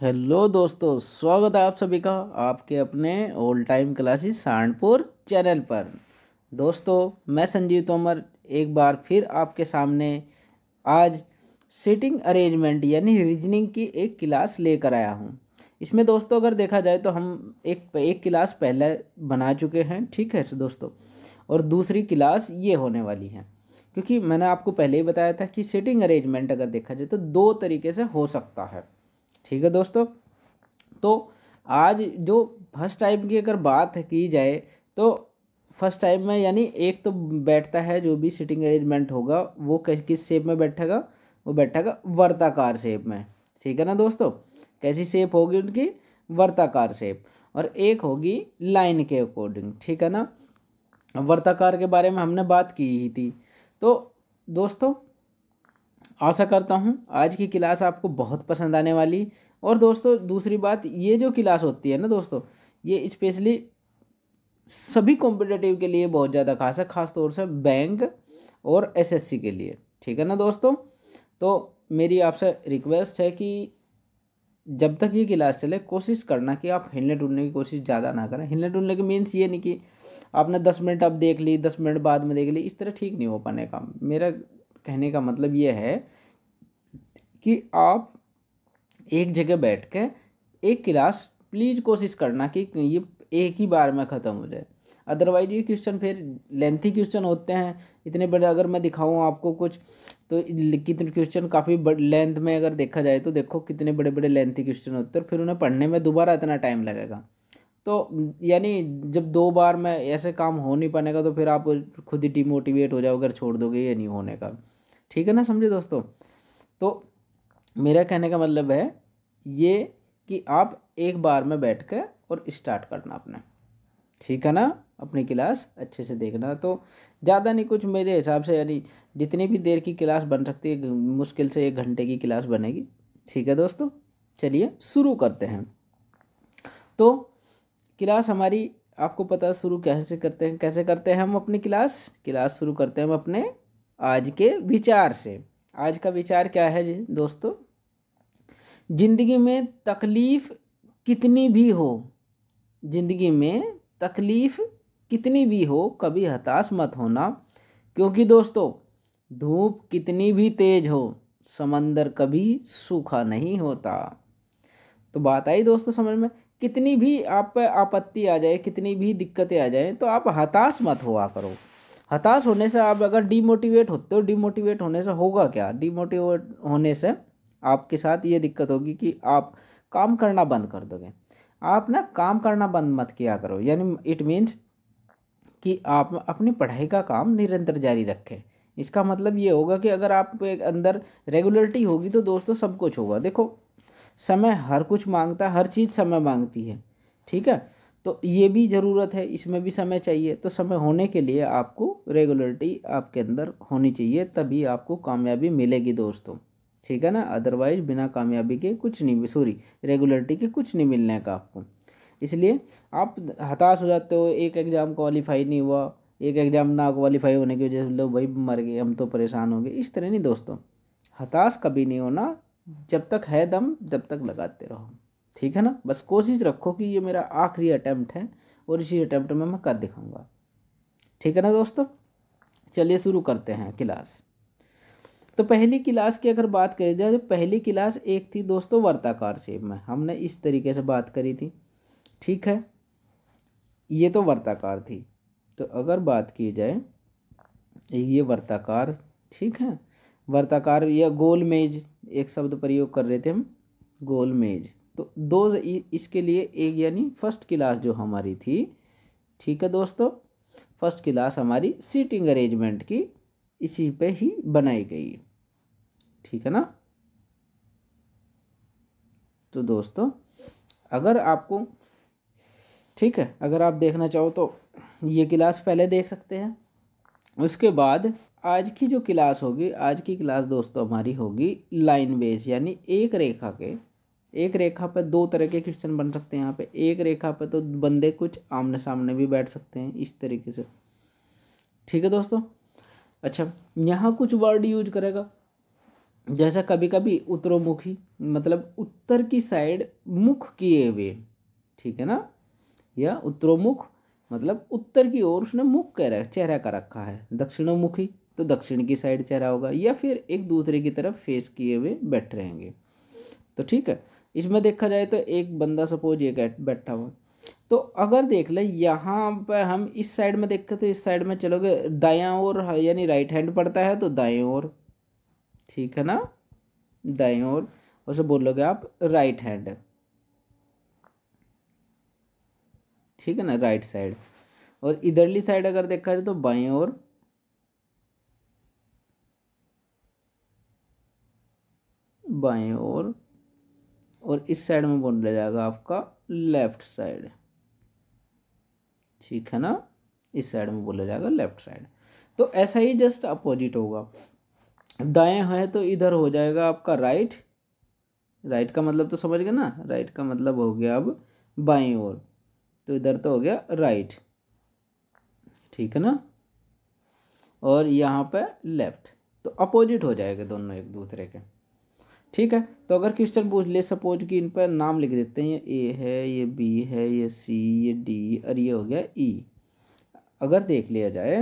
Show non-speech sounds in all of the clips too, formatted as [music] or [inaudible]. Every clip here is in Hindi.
हेलो दोस्तों स्वागत है आप सभी का आपके अपने old time classes Saharanpur channel पर दोस्तों मैं संजीव तोमर एक बार फिर आपके सामने आज सीटिंग अरेंजमेंट यानी रीजनिंग की एक क्लास लेकर आया हूं इसमें दोस्तों अगर देखा जाए तो हम एक एक क्लास पहले बना चुके हैं ठीक है दोस्तों और दूसरी क्लास ये होने वाली है क्योंकि मैंने आपको पहले ही बताया था कि सीटिंग अरेंजमेंट अगर देखा जाए तो दो तरीके से हो सकता है ठीक है दोस्तों तो आज जो फर्स्ट टाइम की अगर बात की जाए तो फर्स्ट टाइम में यानी एक तो बैठता है जो भी सिटिंग अरेंजमेंट होगा वो किस शेप में बैठेगा वो बैठेगा वर्ताकार शेप में ठीक है ना दोस्तों कैसी शेप होगी उनकी वर्ताकार शेप और एक होगी लाइन के अकॉर्डिंग ठीक है ना वर्ताकार के बारे में हमने बात की ही थी तो दोस्तों आशा करता हूँ आज की क्लास आपको बहुत पसंद आने वाली और दोस्तों दूसरी बात ये जो क्लास होती है ना दोस्तों ये स्पेशली सभी कॉम्पिटेटिव के लिए बहुत ज़्यादा खास है खास तौर से बैंक और एसएससी के लिए ठीक है ना दोस्तों तो मेरी आपसे रिक्वेस्ट है कि जब तक ये क्लास चले कोशिश करना कि आप हिलने टूलने की कोशिश ज़्यादा ना करें हिलने टूलने की मीन्स ये नहीं कि आपने दस मिनट अब देख ली दस मिनट बाद में देख ली इस तरह ठीक नहीं हो पाने काम मेरा कहने का मतलब ये है कि आप एक जगह बैठ कर एक क्लास प्लीज़ कोशिश करना कि ये एक ही बार में ख़त्म हो जाए अदरवाइज ये क्वेश्चन फिर लेंथी क्वेश्चन होते हैं इतने बड़े अगर मैं दिखाऊँ आपको कुछ तो कितने क्वेश्चन काफ़ी बड़े लेंथ में अगर देखा जाए तो देखो कितने बड़े बड़े लेंथी क्वेश्चन होते हैं फिर उन्हें पढ़ने में दोबारा इतना टाइम लगेगा तो यानी जब दो बार में ऐसे काम हो नहीं पाने का तो फिर आप खुद ही डिमोटिवेट हो जाओ अगर छोड़ दोगे या नहीं होने का ठीक है ना समझे दोस्तों तो मेरा कहने का मतलब है ये कि आप एक बार में बैठ कर और स्टार्ट करना अपना ठीक है ना अपनी क्लास अच्छे से देखना तो ज़्यादा नहीं कुछ मेरे हिसाब से यानी जितनी भी देर की क्लास बन सकती है मुश्किल से एक घंटे की क्लास बनेगी ठीक है दोस्तों चलिए शुरू करते हैं तो क्लास हमारी आपको पता शुरू कैसे करते हैं कैसे करते हैं हम अपनी क्लास क्लास शुरू करते हैं हम अपने आज के विचार से आज का विचार क्या है जी दोस्तों जिंदगी में तकलीफ़ कितनी भी हो जिंदगी में तकलीफ़ कितनी भी हो कभी हताश मत होना क्योंकि दोस्तों धूप कितनी भी तेज हो समंदर कभी सूखा नहीं होता तो बात आई दोस्तों समझ में कितनी भी आप पर आपत्ति आ जाए कितनी भी दिक्कतें आ जाए तो आप हताश मत हुआ करो हताश होने से आप अगर डीमोटिवेट होते हो डीमोटिवेट होने से होगा क्या डीमोटिवेट होने से आपके साथ ये दिक्कत होगी कि आप काम करना बंद कर दोगे आप ना काम करना बंद मत किया करो यानी इट मीन्स कि आप अपनी पढ़ाई का काम निरंतर जारी रखें इसका मतलब ये होगा कि अगर आप एक अंदर रेगुलरिटी होगी तो दोस्तों सब कुछ होगा देखो समय हर कुछ मांगता है हर चीज़ समय मांगती है ठीक है तो ये भी ज़रूरत है इसमें भी समय चाहिए तो समय होने के लिए आपको रेगुलरिटी आपके अंदर होनी चाहिए तभी आपको कामयाबी मिलेगी दोस्तों ठीक है ना अदरवाइज बिना कामयाबी के कुछ नहीं सॉरी रेगुलरिटी के कुछ नहीं मिलने का आपको इसलिए आप हताश हो जाते हो एक एग्ज़ाम क्वालिफाई नहीं हुआ एक एग्ज़ाम ना क्वालिफाई होने की वजह से लोग भाई मर गए हम तो परेशान हो गए इस तरह नहीं दोस्तों हताश कभी नहीं होना जब तक है दम जब तक लगाते रहो ठीक है ना बस कोशिश रखो कि ये मेरा आखिरी अटैम्प्ट है और इसी अटैम्प्ट में मैं कर दिखाऊंगा ठीक है ना दोस्तों चलिए शुरू करते हैं क्लास तो पहली क्लास की अगर बात करी जाए तो पहली क्लास एक थी दोस्तों वर्ताकार शेप में हमने इस तरीके से बात करी थी ठीक है ये तो वर्ताकार थी तो अगर बात की जाए ये वर्ताकार ठीक है वर्ताकार या गोल मेज एक शब्द प्रयोग कर रहे थे हम गोल मेज तो दो इसके लिए एक यानी फर्स्ट क्लास जो हमारी थी ठीक है दोस्तों फर्स्ट क्लास हमारी सीटिंग अरेंजमेंट की इसी पे ही बनाई गई ठीक है ना तो दोस्तों अगर आपको ठीक है अगर आप देखना चाहो तो ये क्लास पहले देख सकते हैं उसके बाद आज की जो क्लास होगी आज की क्लास दोस्तों हमारी होगी लाइन बेस यानी एक रेखा के एक रेखा पर दो तरह के क्वेश्चन बन सकते हैं यहाँ पे एक रेखा पर तो बंदे कुछ आमने सामने भी बैठ सकते हैं इस तरीके से ठीक है दोस्तों अच्छा यहाँ कुछ वर्ड यूज करेगा जैसा कभी कभी उत्तरोमुखी मतलब उत्तर की साइड मुख किए हुए ठीक है ना या उत्तरोमुख मतलब उत्तर की ओर उसने मुख कह कर चेहरा कर रखा है दक्षिणोमुखी तो दक्षिण की साइड चेहरा होगा या फिर एक दूसरे की तरफ फेस किए हुए बैठ रहेंगे तो ठीक है इसमें देखा जाए तो एक बंदा सपोज ये बैठा हुआ तो अगर देख ले यहाँ पर हम इस साइड में देखते तो इस साइड में चलोगे दाया ओर यानी राइट हैंड पड़ता है तो दाएं ओर ठीक है ना दाएं ओर उसे बोलोगे आप राइट हैंड ठीक है ना राइट साइड और इधरली साइड अगर देखा जाए तो बाएं ओर बाएं ओर और इस साइड में बोन ले जाएगा आपका लेफ्ट साइड ठीक है ना इस साइड में बोला जाएगा लेफ्ट साइड तो ऐसा ही जस्ट अपोजिट होगा दाएं है तो इधर हो जाएगा आपका राइट राइट का मतलब तो समझ गए ना राइट का मतलब हो गया अब बाई ओर तो इधर तो हो गया राइट ठीक है ना और यहाँ पे लेफ्ट तो अपोजिट हो जाएगा दोनों एक दूसरे के ठीक है तो अगर क्वेश्चन पूछ ले सपोज कि इन पर नाम लिख देते हैं ये ए है ये बी है ये सी ये डी और ये हो गया ई अगर देख लिया जाए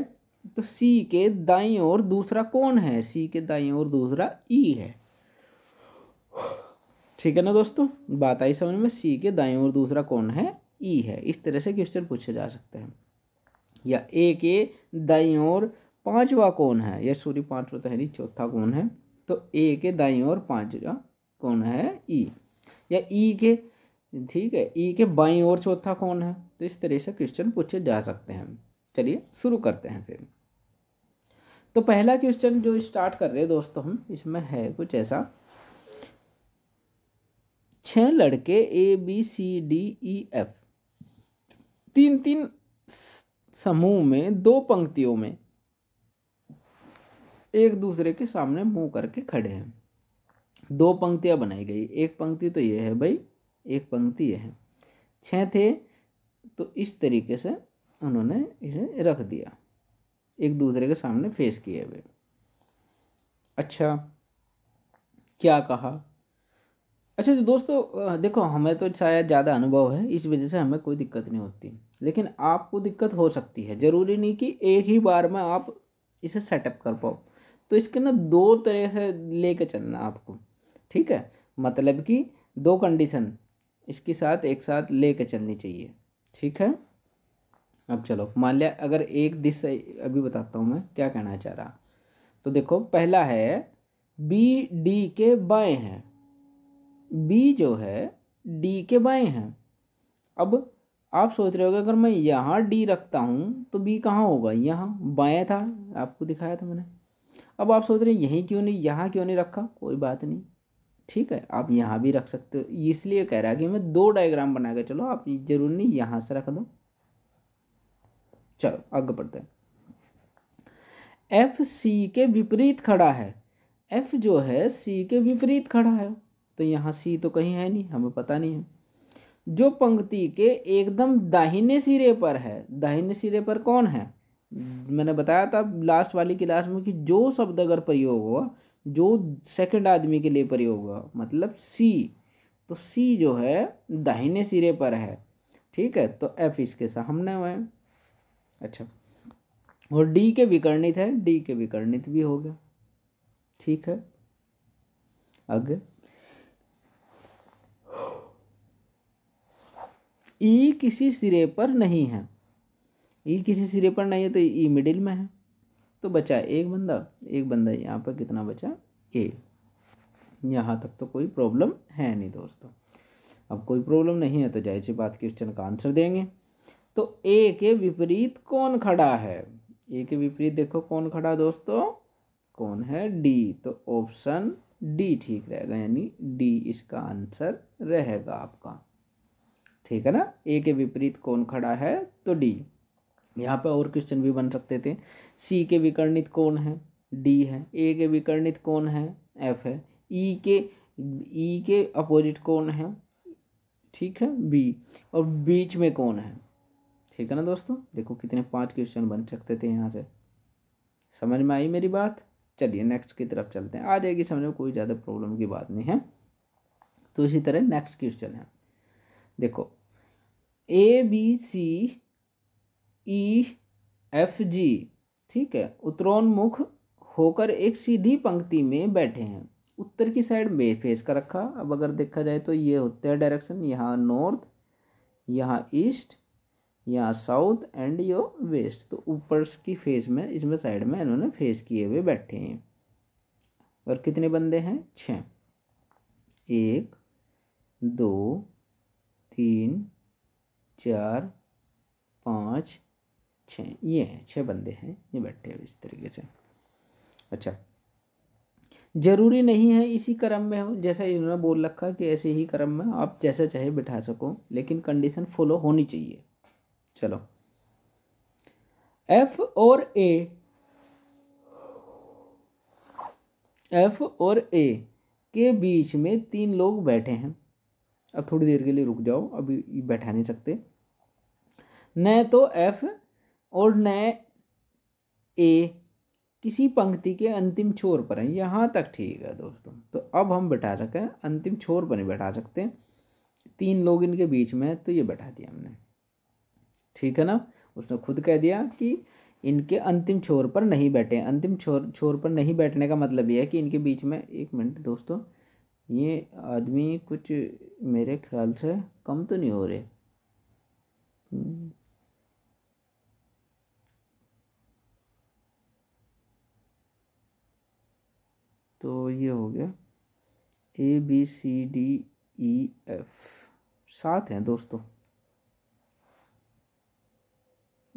तो सी के दाई और दूसरा कौन है सी के दाई और दूसरा ई है ठीक है ना दोस्तों बात आई समझ में सी के दाई और दूसरा कौन है ई है इस तरह से क्वेश्चन पूछे जा सकते हैं या ए के दाई और पांचवा कौन है या सॉरी पांचवा तो है नहीं चौथा कौन है तो ए के दाई और पाँचवा कौन है ई e. या ई e के ठीक है ई e के बाई और चौथा कौन है तो इस तरह से क्वेश्चन पूछे जा सकते हैं चलिए शुरू करते हैं फिर तो पहला क्वेश्चन जो स्टार्ट कर रहे हैं दोस्तों हम इसमें है कुछ ऐसा छह लड़के A B C D E F तीन तीन समूह में दो पंक्तियों में एक दूसरे के सामने मुंह करके खड़े हैं दो पंक्तियाँ बनाई गई एक पंक्ति तो ये है भाई एक पंक्ति ये है छः थे तो इस तरीके से उन्होंने इसे रख दिया एक दूसरे के सामने फेस किए हुए अच्छा क्या कहा अच्छा तो दोस्तों देखो हमें तो शायद ज़्यादा अनुभव है इस वजह से हमें कोई दिक्कत नहीं होती लेकिन आपको दिक्कत हो सकती है ज़रूरी नहीं कि एक ही बार में आप इसे सेटअप कर पाओ तो इसके ना दो तरह से ले कर चलना आपको ठीक है मतलब कि दो कंडीशन इसके साथ एक साथ ले कर चलनी चाहिए ठीक है अब चलो मान लिया अगर एक दिस अभी बताता हूँ मैं क्या कहना चाह रहा तो देखो पहला है बी डी के बाएँ हैं बी जो है डी के बाएँ हैं अब आप सोच रहे होगे अगर मैं यहाँ डी रखता हूँ तो बी कहाँ होगा यहाँ बाएँ था आपको दिखाया था मैंने अब आप सोच रहे हैं यहीं क्यों नहीं यहाँ क्यों नहीं रखा कोई बात नहीं ठीक है आप यहाँ भी रख सकते हो इसलिए कह रहा है कि मैं दो डायग्राम बना के चलो आप जरूर नहीं यहाँ से रख दो चलो आगे बढ़ते हैं एफ सी के विपरीत खड़ा है एफ जो है सी के विपरीत खड़ा है तो यहाँ सी तो कहीं है नहीं हमें पता नहीं है जो पंक्ति के एकदम दाहिने सिरे पर है दाहिने सिरे पर कौन है मैंने बताया था लास्ट वाली क्लास में कि जो शब्द अगर प्रयोग हुआ जो सेकंड आदमी के लिए प्रयोग हुआ मतलब सी तो सी जो है दाहिने सिरे पर है ठीक है तो एफ इसके सामने हुए अच्छा और डी के विकर्णित है डी के विकर्णित भी हो गया ठीक है आगे ई e किसी सिरे पर नहीं है ये किसी सिरे पर नहीं है तो ई मिडिल में है तो बचा एक बंदा एक बंदा यहाँ पर कितना बचा ए यहाँ तक तो कोई प्रॉब्लम है नहीं दोस्तों अब कोई प्रॉब्लम नहीं है तो जाहिर सी बात क्वेश्चन का आंसर देंगे तो ए के विपरीत कौन खड़ा है ए के विपरीत देखो कौन खड़ा दोस्तों कौन है डी तो ऑप्शन डी ठीक रहेगा यानी डी इसका आंसर रहेगा आपका ठीक है ना ए के विपरीत कौन खड़ा है तो डी यहाँ पे और क्वेश्चन भी बन सकते थे सी के विकर्णित कौन है डी है ए के विकर्णित कौन है एफ है ई e के ई e के अपोजिट कौन है ठीक है बी और बीच में कौन है ठीक है ना दोस्तों देखो कितने पांच क्वेश्चन बन सकते थे यहाँ से समझ में आई मेरी बात चलिए नेक्स्ट की तरफ चलते हैं आ जाएगी समझ में कोई ज़्यादा प्रॉब्लम की बात नहीं है तो इसी तरह नेक्स्ट क्वेश्चन है देखो ए बी सी ई एफ जी ठीक है उत्तरोन्मुख होकर एक सीधी पंक्ति में बैठे हैं उत्तर की साइड में फेस का रखा अब अगर देखा जाए तो ये होते हैं डायरेक्शन यहाँ नॉर्थ यहाँ ईस्ट यहाँ साउथ एंड यो वेस्ट तो ऊपर की फेस में इसमें साइड में इन्होंने फेस किए हुए बैठे हैं और कितने बंदे हैं छः एक दो तीन चार पाँच छः ये हैं छः बंदे हैं ये बैठे हुए इस तरीके से अच्छा जरूरी नहीं है इसी क्रम में हो जैसा इन्होंने बोल रखा कि ऐसे ही क्रम में आप जैसा चाहे बिठा सको लेकिन कंडीशन फॉलो होनी चाहिए चलो एफ और ए एफ और ए के बीच में तीन लोग बैठे हैं अब थोड़ी देर के लिए रुक जाओ अभी बैठा नहीं सकते न तो एफ और नए ए किसी पंक्ति के अंतिम छोर पर हैं यहाँ तक ठीक है दोस्तों तो अब हम बैठा सकते हैं अंतिम छोर पर नहीं बैठा सकते तीन लोग इनके बीच में हैं तो ये बैठा दिया हमने ठीक है ना उसने खुद कह दिया कि इनके अंतिम छोर पर नहीं बैठे अंतिम छोर छोर पर नहीं बैठने का मतलब ये है कि इनके बीच में एक मिनट दोस्तों ये आदमी कुछ मेरे ख्याल से कम तो नहीं हो रहे तो ये हो गया A B C D E F सात हैं दोस्तों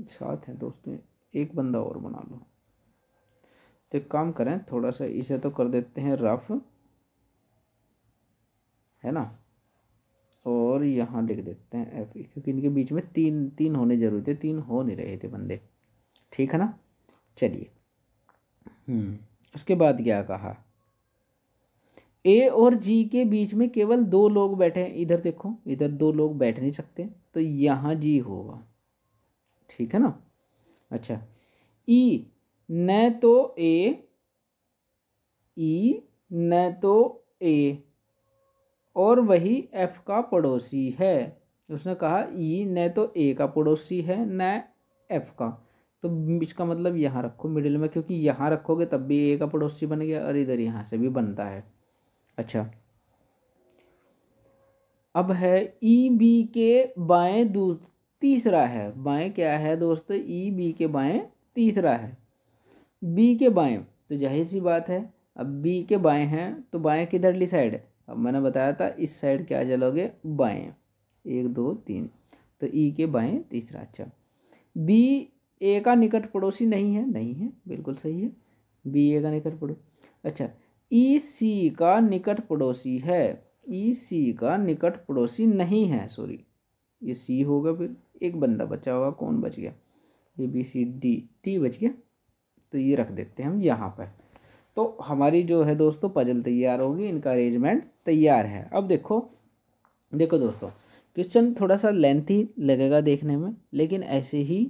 सात हैं दोस्तों एक बंदा और बना लो तो एक काम करें थोड़ा सा इसे तो कर देते हैं रफ है ना और यहाँ लिख देते हैं एफ e, क्योंकि इनके बीच में तीन तीन होने जरूरी थे तीन हो नहीं रहे थे बंदे ठीक है ना चलिए हम्म, उसके बाद क्या कहा ए और जी के बीच में केवल दो लोग बैठे हैं इधर देखो इधर दो लोग बैठ नहीं सकते तो यहाँ जी होगा ठीक है ना अच्छा ई न तो ए ई न तो ए और वही एफ का पड़ोसी है उसने कहा ई न तो ए का पड़ोसी है न एफ का तो इसका मतलब यहाँ रखो मिडिल में क्योंकि यहाँ रखोगे तब भी ए का पड़ोसी बन गया और इधर यहाँ से भी बनता है अच्छा अब है ई बी के बाएं तीसरा है बाएं क्या है दोस्तों ई e बी के बाएं तीसरा है बी के बाएं तो जाहिर सी बात है अब बी के बाएं हैं तो बाएं किधरली साइड अब मैंने बताया था इस साइड क्या चलोगे बाएं एक दो तीन तो ई e के बाएं तीसरा अच्छा बी ए का निकट पड़ोसी नहीं है नहीं है बिल्कुल सही है बी ए का निकट पड़ोसी अच्छा ई e सी का निकट पड़ोसी है ई e सी का निकट पड़ोसी नहीं है सॉरी ये सी होगा फिर एक बंदा बचा होगा कौन बच गया A B C D T बच गया तो ये रख देते हैं हम यहाँ पर तो हमारी जो है दोस्तों पजल तैयार होगी इनका अरेंजमेंट तैयार है अब देखो देखो दोस्तों क्वेश्चन थोड़ा सा लेंथी लगेगा देखने में लेकिन ऐसे ही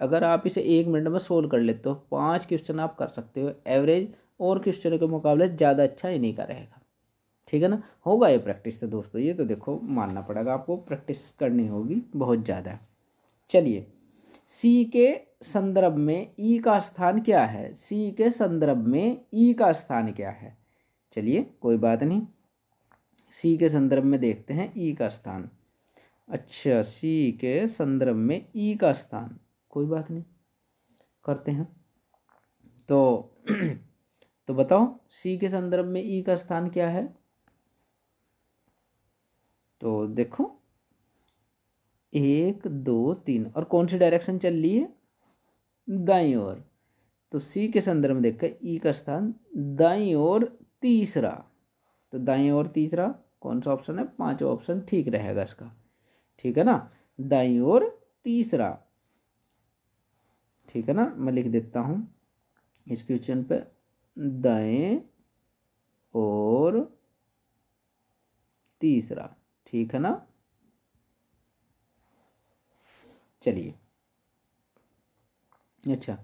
अगर आप इसे एक मिनट में सोल्व कर लेते हो पाँच क्वेश्चन आप कर सकते हो एवरेज और क्वेश्चनों के मुकाबले ज़्यादा अच्छा इन्हीं का रहेगा ठीक है ना होगा ये प्रैक्टिस तो दोस्तों ये तो देखो मानना पड़ेगा आपको प्रैक्टिस करनी होगी बहुत ज़्यादा चलिए सी के संदर्भ में ई का स्थान क्या है सी के संदर्भ में ई का स्थान क्या है चलिए कोई बात नहीं सी के संदर्भ में देखते हैं ई का स्थान अच्छा सी के संदर्भ में ई का स्थान कोई बात नहीं करते हैं तो [clears throat] तो बताओ सी के संदर्भ में ई e का स्थान क्या है तो देखो एक दो तीन और कौन सी डायरेक्शन चल रही है दाई ओर तो सी के संदर्भ में देखकर ई e का स्थान दाई ओर तीसरा तो दाई ओर तीसरा कौन सा ऑप्शन है पांचवा ऑप्शन ठीक रहेगा इसका ठीक है ना दाई ओर तीसरा ठीक है ना मैं लिख देता हूँ इस क्वेश्चन पे दाएं और तीसरा ठीक है ना चलिए अच्छा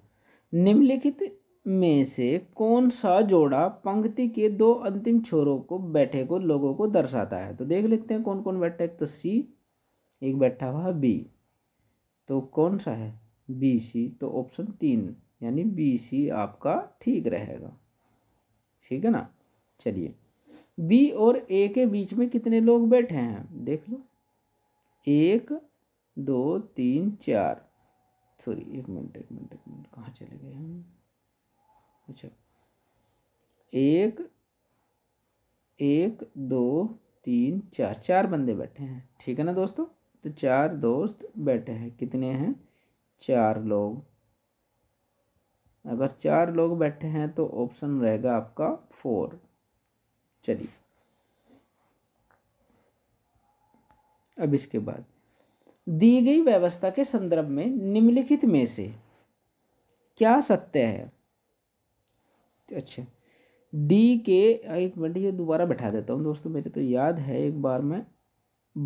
निम्नलिखित में से कौन सा जोड़ा पंक्ति के दो अंतिम छोरों को बैठे को लोगों को दर्शाता है तो देख लेते हैं कौन कौन बैठा है तो सी एक बैठा हुआ बी तो कौन सा है बी सी तो ऑप्शन तीन यानी बी सी आपका ठीक रहेगा ठीक है ना चलिए बी और ए के बीच में कितने लोग बैठे हैं देख लो एक दो तीन चार सॉरी एक मिनट एक मिनट एक मिनट कहाँ चले गए हम अच्छा एक एक दो तीन चार चार बंदे बैठे हैं ठीक है ना दोस्तों तो चार दोस्त बैठे हैं कितने हैं चार लोग अगर चार लोग बैठे हैं तो ऑप्शन रहेगा आपका फोर चलिए अब इसके बाद दी गई व्यवस्था के संदर्भ में निम्नलिखित में से क्या सत्य है अच्छा डी के एक मिनट ये दोबारा बैठा देता हूँ दोस्तों मेरे तो याद है एक बार मैं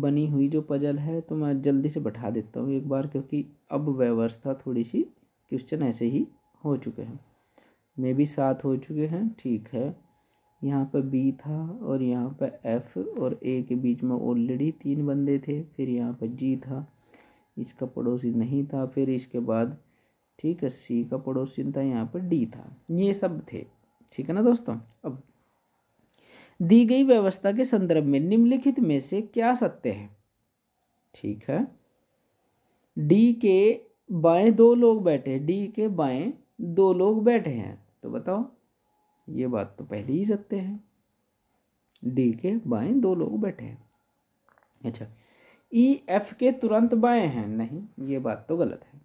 बनी हुई जो पजल है तो मैं जल्दी से बैठा देता हूँ एक बार क्योंकि अब व्यवस्था थोड़ी सी क्वेश्चन ऐसे ही हो चुके हैं मे भी सात हो चुके हैं ठीक है यहाँ पर बी था और यहाँ पर एफ और ए के बीच में ऑलरेडी तीन बंदे थे फिर यहाँ पर जी था इसका पड़ोसी नहीं था फिर इसके बाद ठीक है सी का पड़ोसी था यहाँ पर डी था ये सब थे ठीक है ना दोस्तों अब दी गई व्यवस्था के संदर्भ में निम्नलिखित में से क्या सत्य है ठीक है डी के बाएं दो लोग बैठे डी के बाएं दो लोग बैठे हैं तो बताओ ये बात तो पहले ही सत्य है डी के बाएं दो लोग बैठे हैं अच्छा ई एफ के तुरंत बाएं हैं नहीं ये बात तो गलत है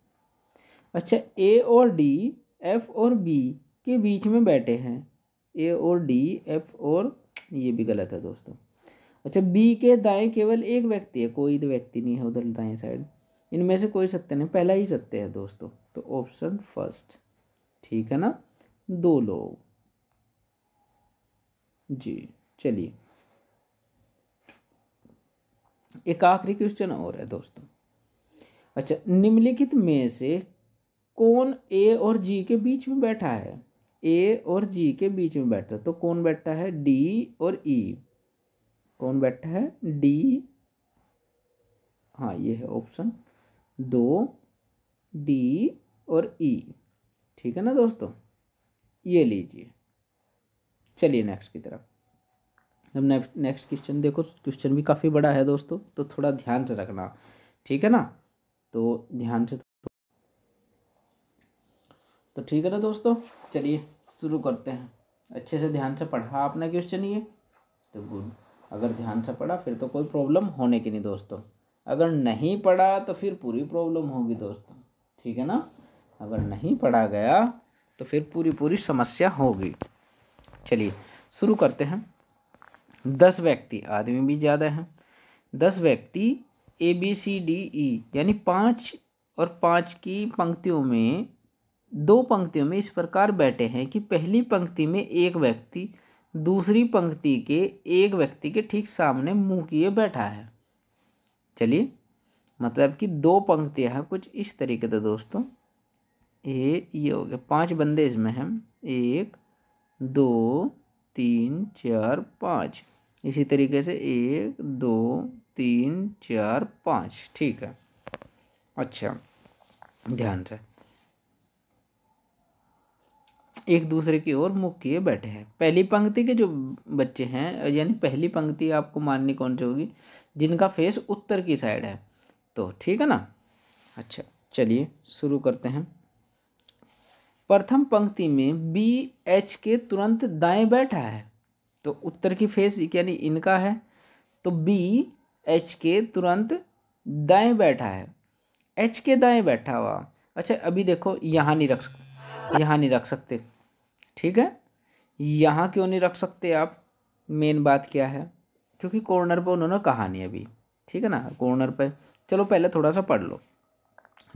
अच्छा ए और डी एफ और बी के बीच में बैठे हैं ए और डी एफ और ये भी गलत है दोस्तों अच्छा बी के दाएं केवल एक व्यक्ति है कोई तो व्यक्ति नहीं है उधर दाएं साइड इनमें से कोई सत्य नहीं पहला ही सत्य है दोस्तों तो ऑप्शन फर्स्ट ठीक है ना दो लोग जी चलिए एक आखिरी क्वेश्चन और है दोस्तों अच्छा निम्नलिखित में से कौन ए और जी के बीच में बैठा है ए और जी के बीच में बैठता तो कौन बैठा है डी और ई e. कौन बैठा है डी हाँ ये है ऑप्शन दो डी और ई e. ठीक है ना दोस्तों ये लीजिए चलिए नेक्स्ट की तरफ अब नेक्स्ट क्वेश्चन देखो क्वेश्चन भी काफ़ी बड़ा है दोस्तों तो थोड़ा ध्यान से रखना ठीक है ना तो ध्यान से तो ठीक है ना दोस्तों चलिए शुरू करते हैं अच्छे से ध्यान से पढ़ा आपने क्वेश्चन ये तो गुड अगर ध्यान से पढ़ा फिर तो कोई प्रॉब्लम होने की नहीं दोस्तों अगर नहीं पढ़ा तो फिर पूरी प्रॉब्लम होगी दोस्तों ठीक है ना अगर नहीं पढ़ा गया तो फिर पूरी पूरी समस्या होगी चलिए शुरू करते हैं दस व्यक्ति आदमी भी ज़्यादा हैं दस व्यक्ति ए बी सी डी ई यानी पाँच और पाँच की पंक्तियों में दो पंक्तियों में इस प्रकार बैठे हैं कि पहली पंक्ति में एक व्यक्ति दूसरी पंक्ति के एक व्यक्ति के ठीक सामने मुंह किए बैठा है चलिए मतलब कि दो पंक्तियाँ हैं कुछ इस तरीके से दोस्तों ए ये हो गया पांच बंदे इसमें हैं एक दो तीन चार पाँच इसी तरीके से एक दो तीन चार पाँच ठीक है अच्छा ध्यान से एक दूसरे की ओर मुख किए बैठे हैं पहली पंक्ति के जो बच्चे हैं यानी पहली पंक्ति आपको माननी कौन सी होगी जिनका फेस उत्तर की साइड है तो ठीक है ना अच्छा चलिए शुरू करते हैं प्रथम पंक्ति में बी एच के तुरंत दाएं बैठा है तो उत्तर की फेस यानी इनका है तो बी एच के तुरंत दाएं बैठा है एच के दाएं बैठा हुआ अच्छा अभी देखो यहाँ नहीं रख यहाँ नहीं रख सकते ठीक है यहाँ क्यों नहीं रख सकते आप मेन बात क्या है क्योंकि कॉर्नर पर उन्होंने कहा नहीं अभी ठीक है ना कॉर्नर पर चलो पहले थोड़ा सा पढ़ लो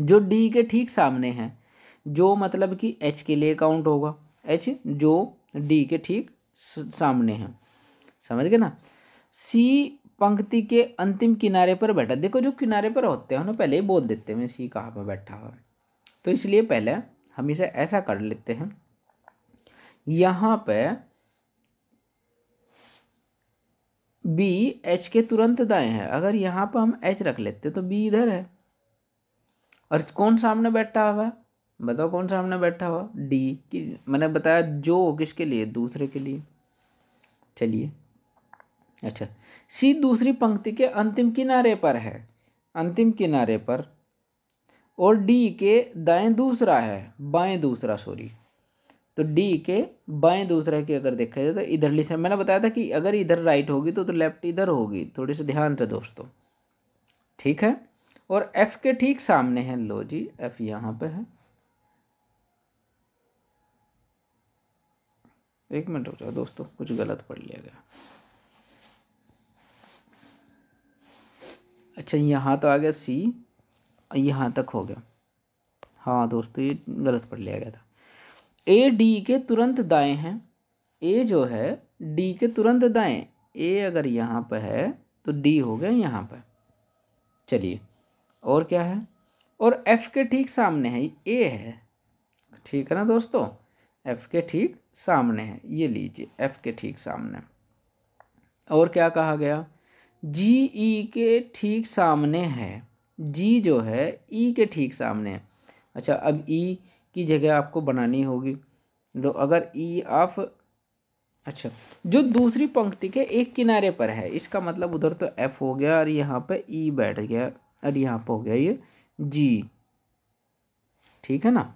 जो डी के ठीक सामने हैं जो मतलब कि एच के लिए काउंट होगा एच जो डी के ठीक सामने है समझ गए ना सी पंक्ति के अंतिम किनारे पर बैठा देखो जो किनारे पर होते हैं ना पहले ही बोल देते हैं सी कहाँ पर बैठा हुआ तो इसलिए पहले हम इसे ऐसा कर लेते हैं यहाँ पे बी एच के तुरंत दाएं है अगर यहाँ पर हम एच रख लेते तो बी इधर है और कौन सामने बैठा हुआ है बताओ कौन सामने बैठा हुआ डी कि मैंने बताया जो किसके लिए दूसरे के लिए चलिए अच्छा सी दूसरी पंक्ति के अंतिम किनारे पर है अंतिम किनारे पर और डी के दाएं दूसरा है बाएं दूसरा सॉरी तो डी के बाएं दूसरा की अगर देखा जाए तो ली से मैंने बताया था कि अगर इधर राइट होगी तो, तो लेफ्ट इधर होगी थोड़ी सी ध्यान से दोस्तों ठीक है और एफ के ठीक सामने है लो जी एफ यहाँ पे है एक मिनट हो जाओ दोस्तों कुछ गलत पढ़ लिया गया अच्छा यहाँ तो आ गया सी यहाँ तक हो गया हाँ दोस्तों ये गलत पढ़ लिया गया था ए डी के तुरंत दाएं हैं ए जो है डी के तुरंत दाएं ए अगर यहाँ पर है तो डी हो गया यहाँ पर चलिए और क्या है और एफ के ठीक सामने है ए है ठीक है ना दोस्तों एफ के ठीक सामने है ये लीजिए एफ के ठीक सामने और क्या कहा गया जी ई e के ठीक सामने है जी जो है ई e के ठीक सामने है अच्छा अब ई e की जगह आपको बनानी होगी तो अगर ई आप अच्छा जो दूसरी पंक्ति के एक किनारे पर है इसका मतलब उधर तो एफ हो गया और यहाँ पे ई बैठ गया और यहाँ पर हो गया ये जी ठीक है ना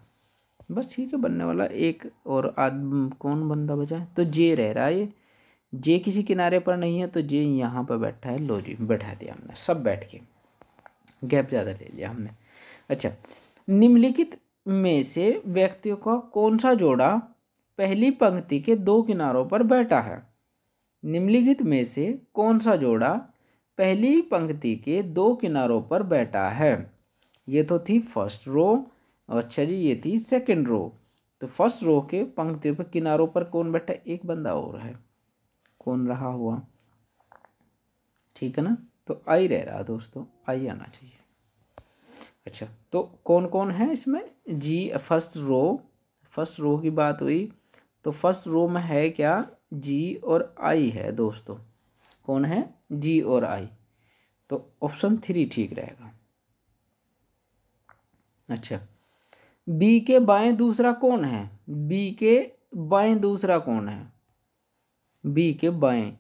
बस ठीक है बनने वाला एक और आदम कौन बंदा बचा है तो जे रह रहा है ये जे किसी किनारे पर नहीं है तो जे यहाँ पर बैठा है लो जी बैठा दिया हमने सब बैठ के गैप ज़्यादा ले लिया हमने अच्छा निम्नलिखित में से व्यक्तियों का कौन सा जोड़ा पहली पंक्ति के दो किनारों पर बैठा है निम्नलिखित में से कौन सा जोड़ा पहली पंक्ति के दो किनारों पर बैठा है ये तो थी फर्स्ट रो अच्छा जी ये थी सेकेंड रो तो फर्स्ट रो के पंक्तियों पर किनारों पर कौन बैठा एक बंदा और है कौन रहा हुआ ठीक है ना तो आई रह रहा दोस्तों आई आना चाहिए अच्छा तो कौन कौन है इसमें जी फर्स्ट रो फर्स्ट रो की बात हुई तो फर्स्ट रो में है क्या जी और आई है दोस्तों कौन है जी और आई तो ऑप्शन थ्री ठीक रहेगा अच्छा बी के बाएं दूसरा कौन है बी के बाएं दूसरा कौन है बी के बाएं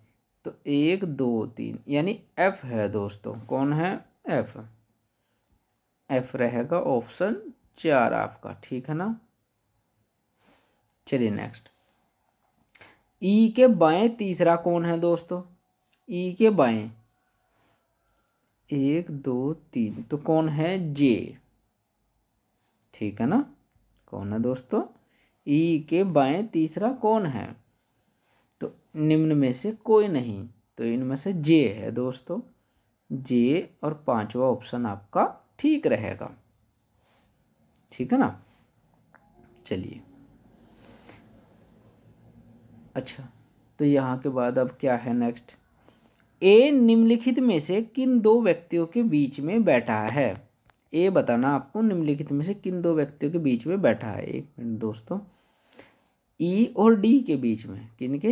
तो एक दो तीन यानी एफ है दोस्तों कौन है एफ एफ रहेगा ऑप्शन चार आपका ठीक है ना चलिए नेक्स्ट ई e के बाएं तीसरा कौन है दोस्तों ई e के बाएं एक दो तीन तो कौन है जे ठीक है ना कौन है दोस्तों ई के बाएं तीसरा कौन है तो निम्न में से कोई नहीं तो इनमें से जे है दोस्तों जे और पांचवा ऑप्शन आपका ठीक रहेगा ठीक है ना चलिए अच्छा तो यहाँ के बाद अब क्या है नेक्स्ट ए निम्नलिखित में से किन दो व्यक्तियों के बीच में बैठा है ए बताना आपको निम्नलिखित में से किन दो व्यक्तियों के बीच में बैठा है एक मिनट दोस्तों ई e और डी के बीच में किन के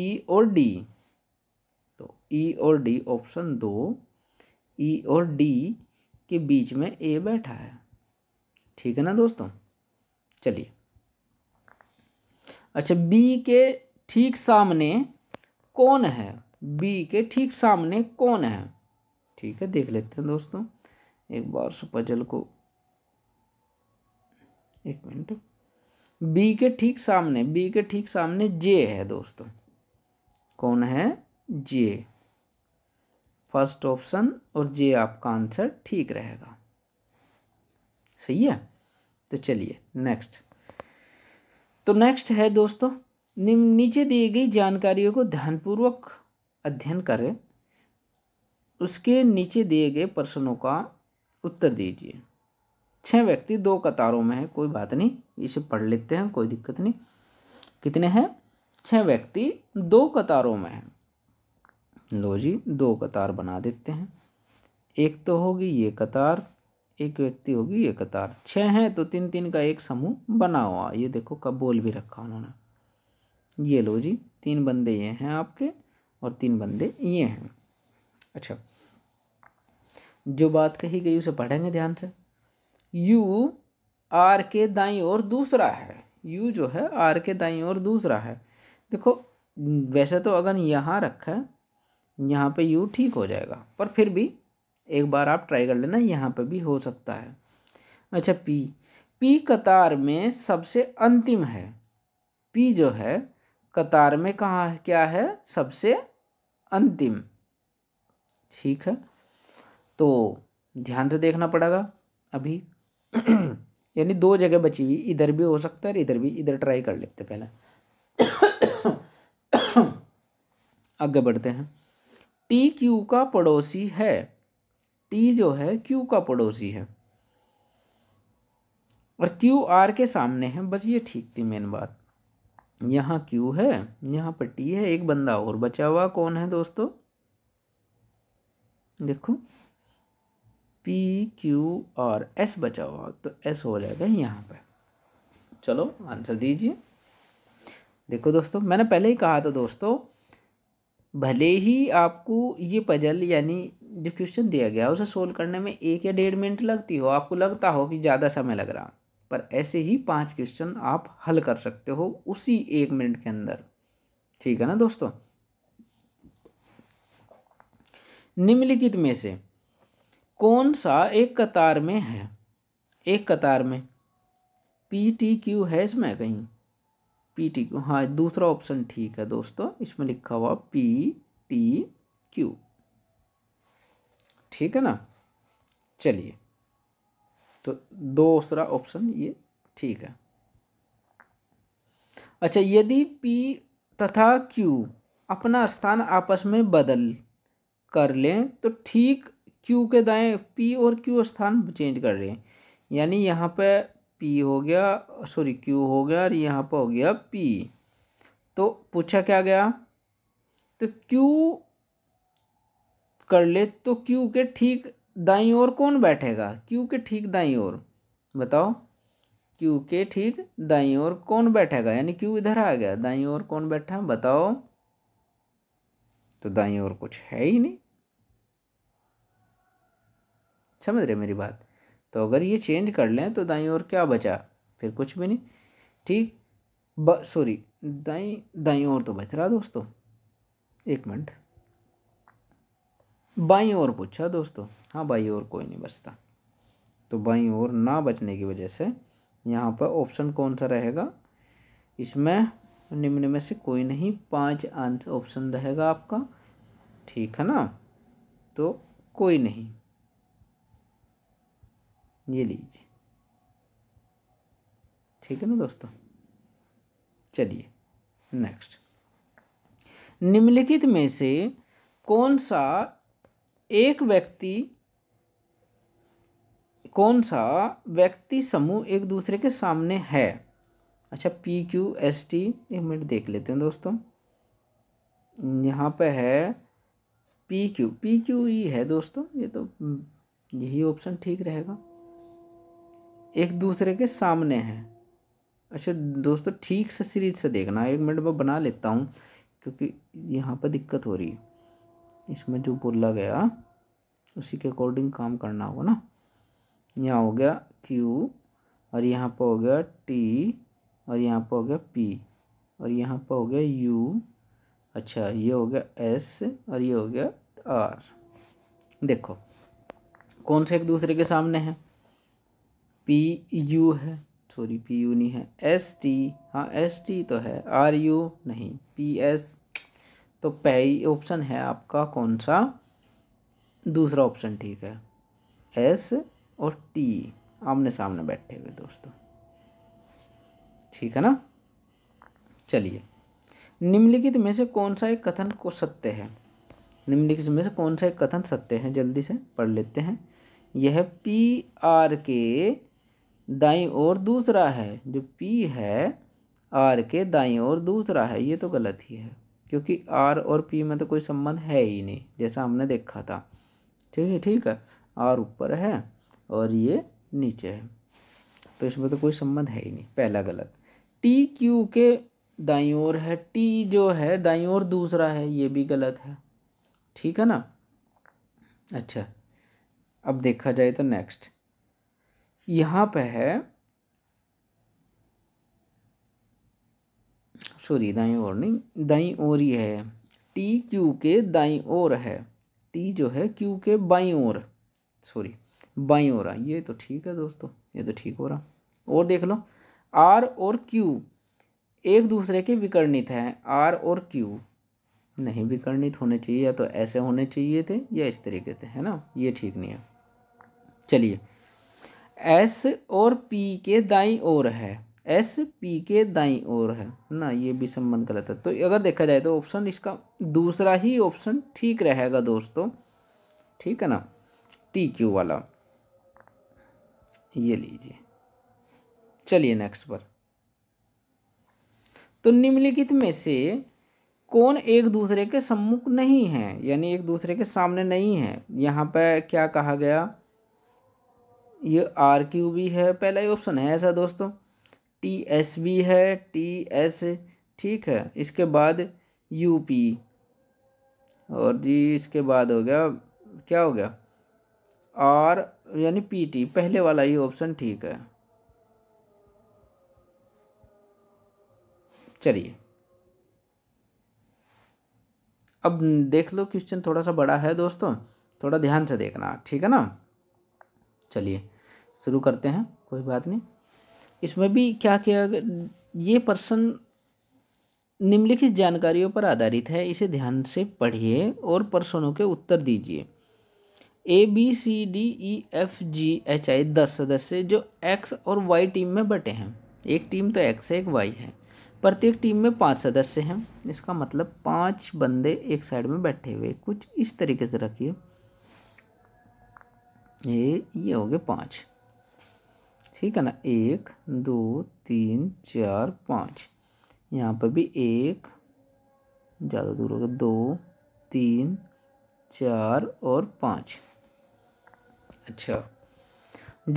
ई e और डी तो ई e और डी ऑप्शन दो ई और डी के बीच में ए बैठा है ठीक है ना दोस्तों चलिए अच्छा बी के ठीक सामने कौन है बी के ठीक सामने कौन है ठीक है देख लेते हैं दोस्तों एक बार सुपजल पजल को एक मिनट बी के ठीक सामने बी के ठीक सामने जे है दोस्तों कौन है जे फर्स्ट ऑप्शन और जे आपका आंसर ठीक रहेगा सही है तो चलिए नेक्स्ट तो नेक्स्ट है दोस्तों नीचे दी गई जानकारियों को ध्यानपूर्वक अध्ययन करें उसके नीचे दिए गए प्रश्नों का उत्तर दीजिए छः व्यक्ति दो कतारों में है कोई बात नहीं इसे पढ़ लेते हैं कोई दिक्कत नहीं कितने हैं छः व्यक्ति दो कतारों में है लो जी दो कतार बना देते हैं एक तो होगी ये कतार एक व्यक्ति होगी ये कतार छः हैं तो तीन तीन का एक समूह बना हुआ ये देखो कब बोल भी रखा उन्होंने ये लो जी तीन बंदे ये हैं आपके और तीन बंदे ये हैं अच्छा जो बात कही गई उसे पढ़ेंगे ध्यान से यू आर के दाई और दूसरा है यू जो है आर के दाई और दूसरा है देखो वैसे तो अगर यहाँ रखा है यहाँ पे यू ठीक हो जाएगा पर फिर भी एक बार आप ट्राई कर लेना यहाँ पे भी हो सकता है अच्छा पी पी कतार में सबसे अंतिम है पी जो है कतार में कहाँ क्या है सबसे अंतिम ठीक है तो ध्यान से देखना पड़ेगा अभी [clears throat] यानी दो जगह बची हुई इधर भी हो सकता है इधर भी इधर ट्राई कर लेते पहले [clears throat] आगे बढ़ते हैं टी क्यू का पड़ोसी है टी जो है क्यू का पड़ोसी है और क्यू आर के सामने है बस ये ठीक थी मेन बात यहाँ क्यू है यहाँ पर टी है एक बंदा और बचा हुआ कौन है दोस्तों देखो पी क्यू और एस बचा हुआ तो एस हो जाएगा यहाँ पे चलो आंसर दीजिए देखो दोस्तों मैंने पहले ही कहा था दोस्तों भले ही आपको ये पजल यानी जो क्वेश्चन दिया गया उसे सोल्व करने में एक या डेढ़ मिनट लगती हो आपको लगता हो कि ज़्यादा समय लग रहा पर ऐसे ही पांच क्वेश्चन आप हल कर सकते हो उसी एक मिनट के अंदर ठीक है ना दोस्तों निम्नलिखित में से कौन सा एक कतार में है एक कतार में पी टी क्यू है इसमें कहीं पी टी क्यू हाँ दूसरा ऑप्शन ठीक है दोस्तों इसमें लिखा हुआ पी टी क्यू ठीक है ना चलिए तो दूसरा ऑप्शन ये ठीक है अच्छा यदि पी तथा क्यू अपना स्थान आपस में बदल कर लें तो ठीक क्यू के दाएं पी और क्यू स्थान चेंज कर रहे हैं यानी यहाँ पे पी हो गया सॉरी क्यू हो गया और यहाँ पे हो गया पी तो पूछा क्या गया तो क्यू कर ले तो क्यू के ठीक दाई और कौन बैठेगा क्यू के ठीक दाई और बताओ क्यू के ठीक दाई और कौन बैठेगा यानी क्यू इधर आ गया दाई और कौन बैठा बताओ तो दाई और कुछ है ही नहीं समझ रहे मेरी बात तो अगर ये चेंज कर लें तो दाई और क्या बचा फिर कुछ भी नहीं ठीक ब सॉरी दाई दाई और तो बच रहा दोस्तों एक मिनट बाई और पूछा दोस्तों हाँ बाई और कोई नहीं बचता तो बाई और ना बचने की वजह से यहाँ पर ऑप्शन कौन सा रहेगा इसमें निम्न में से कोई नहीं पांच आंसर ऑप्शन रहेगा आपका ठीक है ना तो कोई नहीं ये लीजिए ठीक है ना दोस्तों चलिए नेक्स्ट निम्नलिखित में से कौन सा एक व्यक्ति कौन सा व्यक्ति समूह एक दूसरे के सामने है अच्छा पी क्यू एस टी एक मिनट देख लेते हैं दोस्तों यहाँ पे है P Q P Q E है दोस्तों ये तो यही ऑप्शन ठीक रहेगा एक दूसरे के सामने हैं अच्छा दोस्तों ठीक से सीरीज से देखना एक मिनट मैं बना लेता हूँ क्योंकि यहाँ पर दिक्कत हो रही है इसमें जो बोला गया उसी के अकॉर्डिंग काम करना होगा ना यहाँ हो गया क्यू और यहाँ पर हो गया टी और यहाँ पर हो गया पी और यहाँ पर हो गया यू अच्छा ये हो गया एस और ये हो गया आर देखो कौन से एक दूसरे के सामने हैं पी यू है सॉरी पी यू नहीं है एस टी हाँ एस टी तो है आर यू नहीं पी एस तो पहली ऑप्शन है आपका कौन सा दूसरा ऑप्शन ठीक है एस और टी आमने सामने बैठे हुए दोस्तों ठीक है ना चलिए निम्नलिखित में से कौन सा एक कथन को सत्य है निम्नलिखित में से कौन सा एक कथन सत्य है जल्दी से पढ़ लेते हैं यह पी आर के दाई और दूसरा है जो पी है आर के दाई और दूसरा है ये तो गलत ही है क्योंकि आर और पी में तो कोई संबंध है ही नहीं जैसा हमने देखा था ठीक है ठीक है आर ऊपर है और ये नीचे है तो इसमें तो कोई संबंध है ही नहीं पहला गलत टी क्यू के दाई ओर है टी जो है दाई ओर दूसरा है ये भी गलत है ठीक है ना अच्छा अब देखा जाए तो नेक्स्ट यहाँ पे है सॉरी दाई और नहीं दाई और ही है टी क्यू के दाई और है टी जो है क्यू के बाई और सॉरी बाई और ये तो ठीक है दोस्तों ये तो ठीक हो रहा और देख लो आर और क्यू एक दूसरे के विकर्णित हैं आर और क्यू नहीं विकर्णित होने चाहिए या तो ऐसे होने चाहिए थे या इस तरीके से है ना ये ठीक नहीं है चलिए एस और पी के दाई ओर है एस पी के दाई ओर है ना ये भी संबंध गलत है तो अगर देखा जाए तो ऑप्शन इसका दूसरा ही ऑप्शन ठीक रहेगा दोस्तों ठीक है ना टी क्यू वाला ये लीजिए चलिए नेक्स्ट पर तो निम्नलिखित में से कौन एक दूसरे के सम्मुख नहीं है यानी एक दूसरे के सामने नहीं है यहाँ पर क्या कहा गया ये आर क्यू भी है पहला ही ऑप्शन है ऐसा दोस्तों टी एस भी है टी एस ठीक है इसके बाद यू पी और जी इसके बाद हो गया क्या हो गया आर यानी पी टी पहले वाला ही ऑप्शन ठीक है चलिए अब देख लो क्वेश्चन थोड़ा सा बड़ा है दोस्तों थोड़ा ध्यान से देखना ठीक है ना चलिए शुरू करते हैं कोई बात नहीं इसमें भी क्या किया ये पर्सन निम्नलिखित जानकारियों पर आधारित है इसे ध्यान से पढ़िए और प्रश्नों के उत्तर दीजिए A B C D E F G H I दस सदस्य जो एक्स और वाई टीम में बटे हैं एक टीम तो एक्स है एक वाई है प्रत्येक टीम में पांच सदस्य हैं इसका मतलब पांच बंदे एक साइड में बैठे हुए कुछ इस तरीके से रखिए ये ये हो गए पाँच ठीक है ना एक दो तीन चार पाँच यहाँ पर भी एक ज़्यादा दूर होगा दो तीन चार और पाँच अच्छा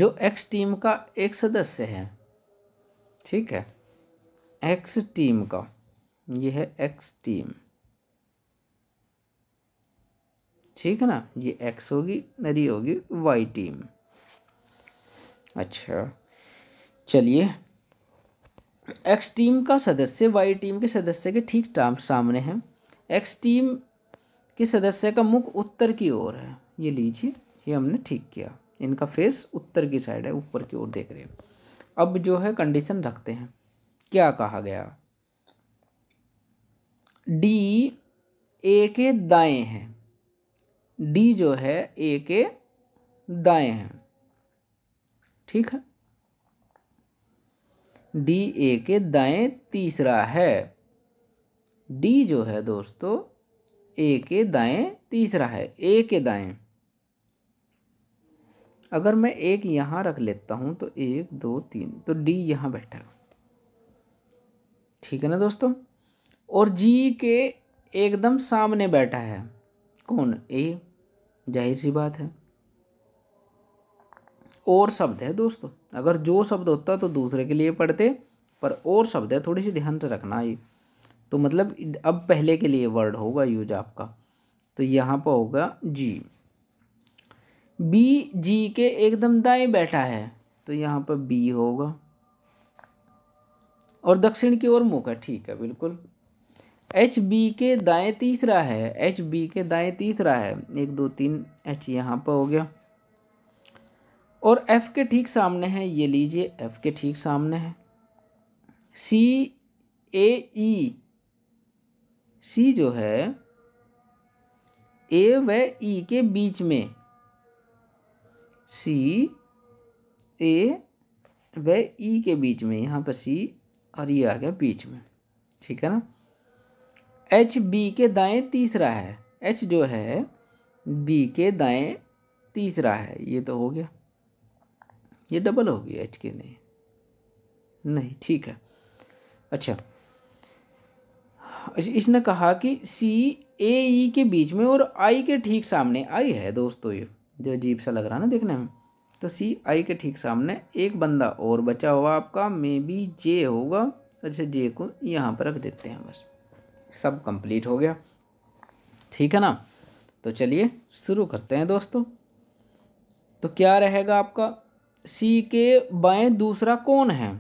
जो एक्स टीम का एक सदस्य है ठीक है एक्स टीम का यह है एक्स टीम ठीक है ना ये एक्स होगी और होगी वाई टीम अच्छा चलिए एक्स टीम का सदस्य वाई टीम के सदस्य के ठीक सामने है एक्स टीम के सदस्य का मुख उत्तर की ओर है ये लीजिए ये हमने ठीक किया इनका फेस उत्तर की साइड है ऊपर की ओर देख रहे हैं अब जो है कंडीशन रखते हैं क्या कहा गया डी ए के दाएं हैं डी जो है ए के दाएं हैं ठीक है डी ए के दाएं तीसरा है डी जो है दोस्तों ए के दाएं तीसरा है ए के दाएं अगर मैं एक यहां रख लेता हूं तो एक दो तीन तो डी यहां बैठा ठीक है ना दोस्तों और जी के एकदम सामने बैठा है कौन ए जाहिर सी बात है और शब्द है दोस्तों अगर जो शब्द होता तो दूसरे के लिए पढ़ते पर और शब्द है थोड़ी सी ध्यान से रखना ये तो मतलब अब पहले के लिए वर्ड होगा यूज आपका तो यहाँ पर होगा जी बी जी के एकदम दाएं बैठा है तो यहाँ पर बी होगा और दक्षिण की ओर मुख है ठीक है बिल्कुल एच बी के दाएं तीसरा है एच बी के दाएं तीसरा है एक दो तीन एच यहाँ पर हो गया और एफ़ के ठीक सामने है ये लीजिए एफ़ के ठीक सामने है सी ए ई सी जो है ए व ई e के बीच में सी ए व ई e के बीच में यहाँ पर सी और ये e आ गया बीच में ठीक है ना एच बी के दाएं तीसरा है एच जो है बी के दाएं तीसरा है ये तो हो गया ये डबल हो गया एच के नहीं नहीं ठीक है अच्छा, अच्छा इसने कहा कि सी ए ई के बीच में और आई के ठीक सामने आई है दोस्तों ये जो अजीब सा लग रहा है ना देखने में तो सी आई के ठीक सामने एक बंदा और बचा हुआ आपका मे बी जे होगा और इसे जे को यहाँ पर रख देते हैं बस सब कंप्लीट हो गया ठीक है ना तो चलिए शुरू करते हैं दोस्तों तो क्या रहेगा आपका सी के बाएं दूसरा कौन है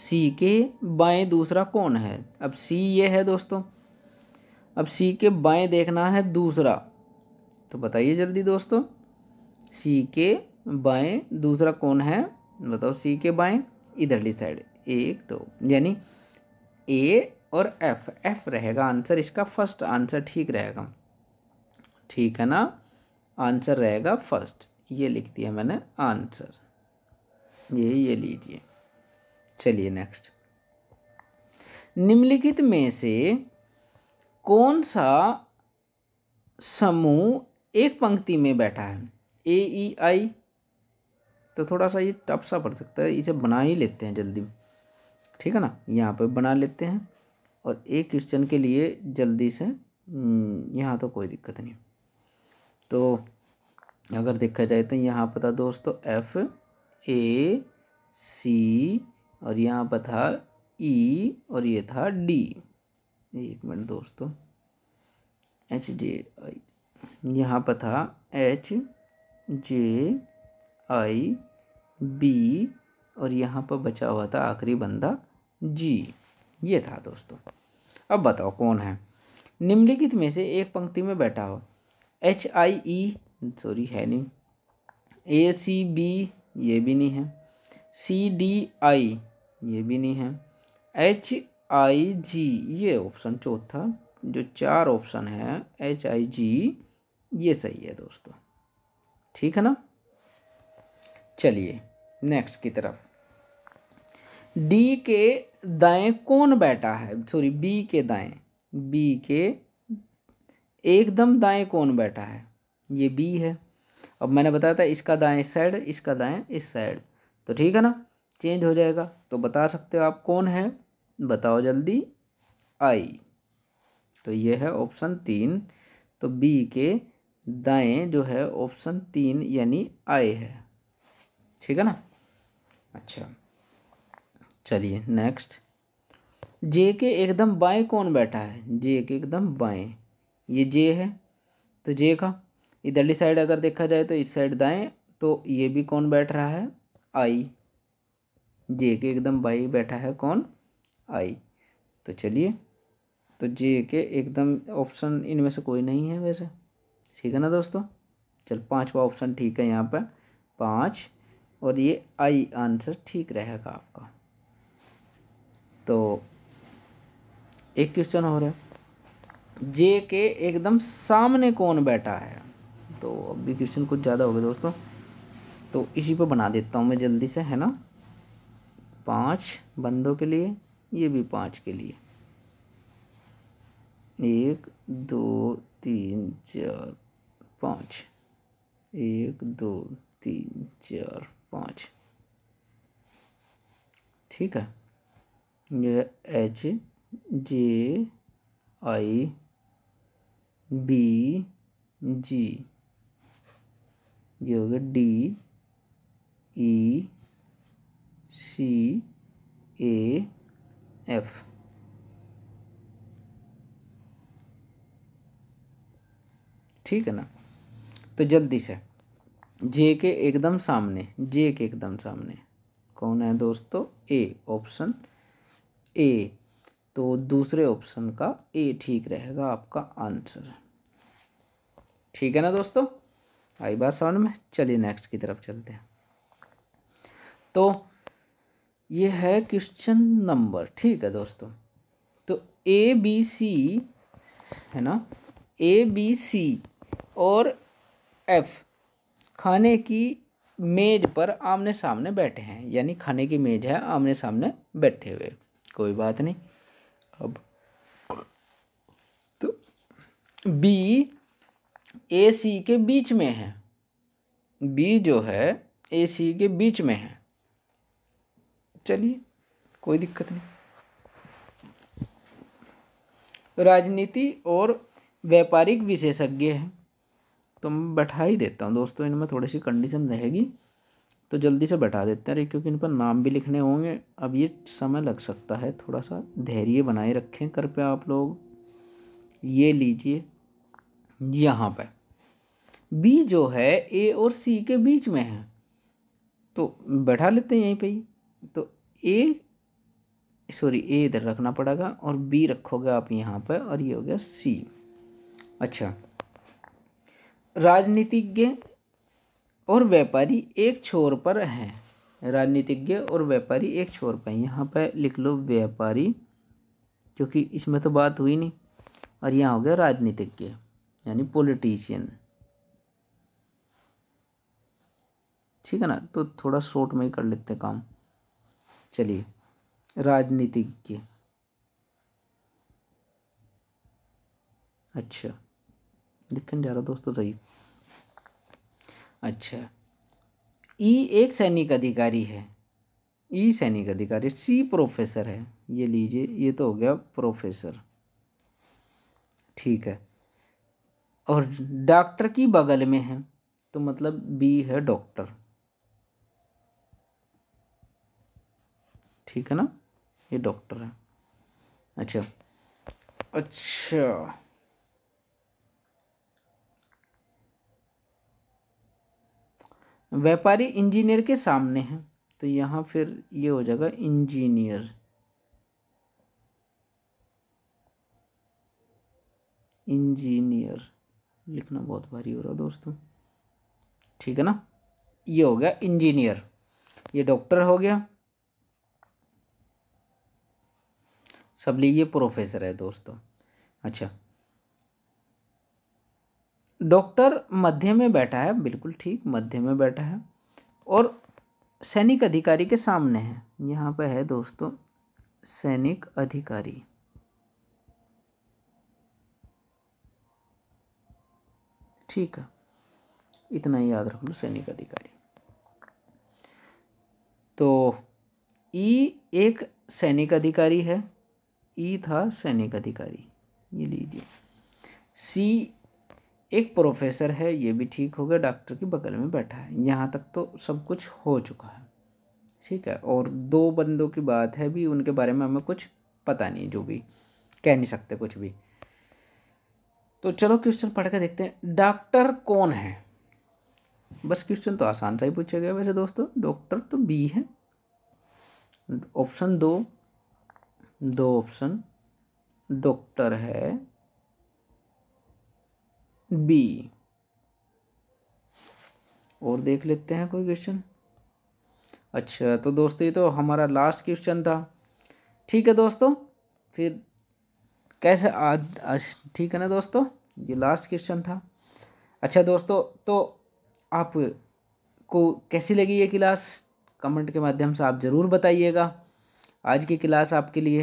सी के बाएं दूसरा कौन है अब सी ये है दोस्तों अब सी के बाएं देखना है दूसरा तो बताइए जल्दी दोस्तों सी के बाएं दूसरा कौन है बताओ सी के बाएं इधरली साइड एक दो यानी ए और एफ एफ रहेगा आंसर इसका फर्स्ट आंसर ठीक रहेगा ठीक है ना आंसर रहेगा फर्स्ट ये लिख दिया मैंने आंसर ये ये लीजिए चलिए नेक्स्ट निम्नलिखित में से कौन सा समूह एक पंक्ति में बैठा है ए ई आई तो थोड़ा सा ये टफ सा पड़ सकता है इसे बना ही लेते हैं जल्दी ठीक है ना यहाँ पे बना लेते हैं और एक क्वेश्चन के लिए जल्दी से हम्म, यहाँ तो कोई दिक्कत नहीं तो अगर देखा जाए तो यहाँ पर था दोस्तों एफ ए सी और यहाँ पर था ई e, और ये था डी एक मिनट दोस्तों एच जे आई यहाँ पर था एच जे आई बी और यहाँ पर बचा हुआ था आखिरी बंदा जी ये था दोस्तों अब बताओ कौन है निम्नलिखित में से एक पंक्ति में बैठा हो एच आई ई सॉरी है नहीं ए सी बी ये भी नहीं है सी डी आई ये भी नहीं है एच आई जी ये ऑप्शन चौथा जो चार ऑप्शन है एच आई जी ये सही है दोस्तों ठीक है ना चलिए नेक्स्ट की तरफ डी के दाएं कौन बैठा है सॉरी बी के दाएं बी के एकदम दाएं कौन बैठा है ये बी है अब मैंने बताया था इसका दाएं इस साइड इसका दाएं इस साइड तो ठीक है ना चेंज हो जाएगा तो बता सकते हो आप कौन है बताओ जल्दी आई तो ये है ऑप्शन तीन तो बी के दाएं जो है ऑप्शन तीन यानी आई है ठीक है ना अच्छा चलिए नेक्स्ट जे के एकदम बाएं कौन बैठा है जे के एकदम बाएं ये जे है तो जे का इधरली साइड अगर देखा जाए तो इस साइड दाएं तो ये भी कौन बैठ रहा है आई जे के एकदम बाई बैठा है कौन आई तो चलिए तो जे के एकदम ऑप्शन इनमें से कोई नहीं है वैसे ठीक है ना दोस्तों चल पाँचवा ऑप्शन ठीक है यहाँ पर पाँच और ये आई आंसर ठीक रहेगा आपका तो एक क्वेश्चन हो रहा है जे के एकदम सामने कौन बैठा है तो अब भी क्वेश्चन कुछ ज़्यादा हो गया दोस्तों तो इसी पर बना देता हूँ मैं जल्दी से है ना पाँच बंदों के लिए ये भी पाँच के लिए एक दो तीन चार पाँच एक दो तीन चार पाँच ठीक है ये एच जे आई बी जी ये हो गया D E C A F ठीक है ना तो जल्दी से जे के एकदम सामने जे के एकदम सामने कौन है दोस्तों ए ऑप्शन ए तो दूसरे ऑप्शन का ए ठीक रहेगा आपका आंसर ठीक है ना दोस्तों आई बात समझ में चलिए नेक्स्ट की तरफ चलते हैं तो ये है क्वेश्चन नंबर ठीक है दोस्तों तो ए बी सी है ना ए बी सी और एफ खाने की मेज पर आमने सामने बैठे हैं यानी खाने की मेज है आमने सामने बैठे हुए कोई बात नहीं अब तो बी ए सी के बीच में है बी जो है ए सी के बीच में है चलिए कोई दिक्कत नहीं राजनीति और व्यापारिक विशेषज्ञ है तो मैं बैठा ही देता हूँ दोस्तों इनमें थोड़ी सी कंडीशन रहेगी तो जल्दी से बैठा देते हैं क्योंकि इन पर नाम भी लिखने होंगे अब ये समय लग सकता है थोड़ा सा धैर्य बनाए रखें कृपया आप लोग ये लीजिए यहाँ पर बी जो है ए और सी के बीच में है तो बैठा लेते हैं यहीं पे ही तो ए सॉरी ए इधर रखना पड़ेगा और बी रखोगे आप यहाँ पर और ये हो गया सी अच्छा राजनीतिज्ञ और व्यापारी एक छोर पर हैं राजनीतिज्ञ और व्यापारी एक छोर पर यहाँ पर लिख लो व्यापारी क्योंकि इसमें तो बात हुई नहीं और यहाँ हो गया राजनीतिज्ञ यानी पॉलिटिशियन ठीक है ना तो थोड़ा शॉर्ट में ही कर लेते हैं काम चलिए राजनीतिज्ञ अच्छा दिखन जा रहा दोस्तों सही अच्छा ई एक सैनिक अधिकारी है ई सैनिक अधिकारी सी प्रोफेसर है ये लीजिए ये तो हो गया प्रोफेसर ठीक है और डॉक्टर की बगल में है तो मतलब बी है डॉक्टर ठीक है ना ये डॉक्टर है अच्छा अच्छा व्यापारी इंजीनियर के सामने है तो यहां फिर ये हो जाएगा इंजीनियर इंजीनियर लिखना बहुत भारी हो रहा है दोस्तों ठीक है ना ये हो गया इंजीनियर ये डॉक्टर हो गया सब ये प्रोफेसर है दोस्तों अच्छा डॉक्टर मध्य में बैठा है बिल्कुल ठीक मध्य में बैठा है और सैनिक अधिकारी के सामने है यहाँ पर है दोस्तों सैनिक अधिकारी ठीक है इतना ही याद रख लो सैनिक अधिकारी तो ई एक सैनिक अधिकारी है ई था सैनिक अधिकारी ये लीजिए सी एक प्रोफेसर है ये भी ठीक हो गया डॉक्टर के बगल में बैठा है यहाँ तक तो सब कुछ हो चुका है ठीक है और दो बंदों की बात है भी उनके बारे में हमें कुछ पता नहीं जो भी कह नहीं सकते कुछ भी तो चलो क्वेश्चन पढ़ के देखते हैं डॉक्टर कौन है बस क्वेश्चन तो आसान सा ही पूछा गया वैसे दोस्तों डॉक्टर तो बी है ऑप्शन दो दो ऑप्शन डॉक्टर है बी और देख लेते हैं कोई क्वेश्चन अच्छा तो दोस्तों ये तो हमारा लास्ट क्वेश्चन था ठीक है दोस्तों फिर कैसे आज आज ठीक है ना दोस्तों ये लास्ट क्वेश्चन था अच्छा दोस्तों तो आप को कैसी लगी ये क्लास कमेंट के माध्यम से आप ज़रूर बताइएगा आज की क्लास आपके लिए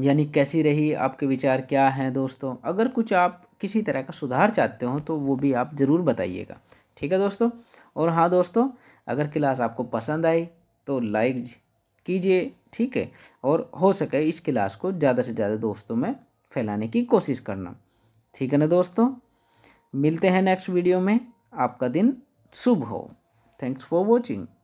यानी कैसी रही आपके विचार क्या हैं दोस्तों अगर कुछ आप किसी तरह का सुधार चाहते हो तो वो भी आप ज़रूर बताइएगा ठीक है दोस्तों और हाँ दोस्तों अगर क्लास आपको पसंद आई तो लाइक कीजिए ठीक है और हो सके इस क्लास को ज़्यादा से ज़्यादा दोस्तों में फैलाने की कोशिश करना ठीक है ना दोस्तों मिलते हैं नेक्स्ट वीडियो में आपका दिन शुभ हो थैंक्स फॉर वॉचिंग